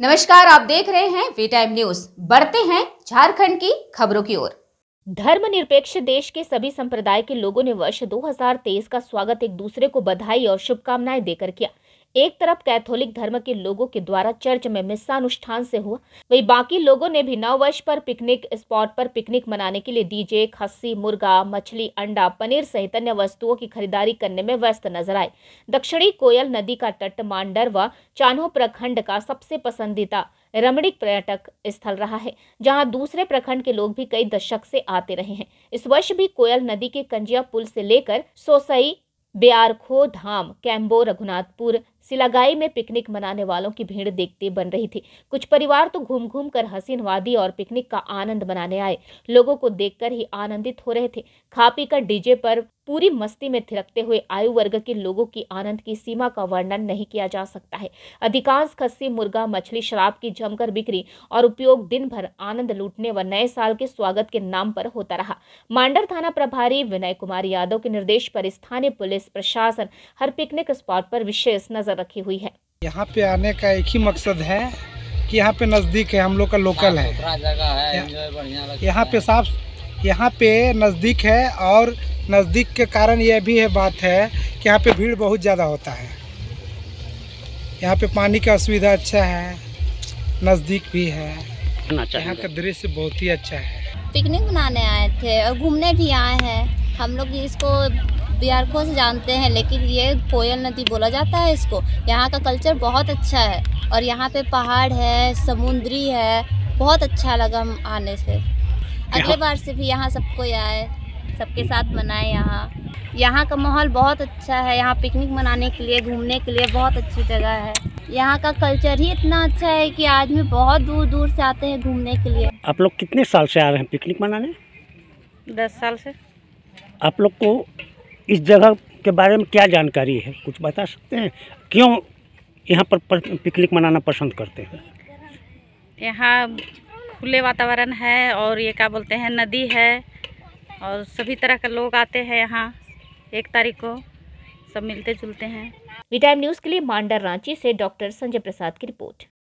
नमस्कार आप देख रहे हैं वी टाइम न्यूज बढ़ते हैं झारखंड की खबरों की ओर धर्मनिरपेक्ष देश के सभी संप्रदाय के लोगों ने वर्ष 2023 का स्वागत एक दूसरे को बधाई और शुभकामनाएं देकर किया एक तरफ कैथोलिक धर्म के लोगों के द्वारा चर्च में मिस्सानुष्ठान से हुआ वही बाकी लोगों ने भी नव वर्ष पर पिकनिक स्पॉट पर पिकनिक मनाने के लिए डीजे खस्सी मुर्गा मछली अंडा पनीर सहित अन्य वस्तुओं की खरीदारी करने में व्यस्त नजर आए दक्षिणी कोयल नदी का तट मांडर व चान्हो प्रखंड का सबसे पसंदीदा रमणीक पर्यटक स्थल रहा है जहां दूसरे प्रखंड के लोग भी कई दशक से आते रहे हैं इस वर्ष भी कोयल नदी के कंजिया पुल से लेकर सोसई बेयारखो धाम कैम्बो रघुनाथपुर सिलागाई में पिकनिक मनाने वालों की भीड़ देखते बन रही थी कुछ परिवार तो घूम घूम कर हसीन वादी और पिकनिक का आनंद मनाने आए लोगों को देखकर ही आनंदित हो रहे थे खा पी कर डीजे पर पूरी मस्ती में थिरकते हुए आयु वर्ग के लोगों की आनंद की सीमा का वर्णन नहीं किया जा सकता है अधिकांश खस्सी मुर्गा मछली शराब की जमकर बिक्री और उपयोग दिन भर आनंद लूटने व नए साल के स्वागत के नाम पर होता रहा मांडर थाना प्रभारी विनय कुमार यादव के निर्देश पर स्थानीय पुलिस प्रशासन हर पिकनिक स्पॉट पर विशेष नजर नजर रखी हुई है यहाँ पे आने का एक ही मकसद है कि यहाँ पे नज़दीक है हम लोग का लोकल है यहाँ पे साफ यहाँ पे नज़दीक है और नज़दीक के कारण यह भी है बात है कि यहाँ पे भीड़ बहुत ज़्यादा होता है यहाँ पे पानी का सुविधा अच्छा है नज़दीक भी है अच्छा यहाँ का दृश्य बहुत ही अच्छा है पिकनिक मनाने आए थे और घूमने भी आए हैं हम लोग इसको बिहारखों से जानते हैं लेकिन ये कोयल नदी बोला जाता है इसको यहाँ का कल्चर बहुत अच्छा है और यहाँ पे पहाड़ है समुद्री है बहुत अच्छा लगा हम आने से अगले बार से भी यहाँ सबको आए सबके साथ मनाए यहाँ यहाँ का माहौल बहुत अच्छा है यहाँ पिकनिक मनाने के लिए घूमने के लिए बहुत अच्छी जगह है यहाँ का कल्चर ही इतना अच्छा है कि आदमी बहुत दूर दूर से आते हैं घूमने के लिए आप लोग कितने साल से आ रहे हैं पिकनिक मनाने दस साल से आप लोग को इस जगह के बारे में क्या जानकारी है कुछ बता सकते हैं क्यों यहाँ पर पिकनिक मनाना पसंद करते हैं यहाँ खुले वातावरण है और ये क्या बोलते हैं नदी है और सभी तरह के लोग आते हैं यहाँ एक तारीख को सब मिलते जुलते हैं वी टाइम न्यूज़ के लिए मांडर रांची से डॉक्टर संजय प्रसाद की रिपोर्ट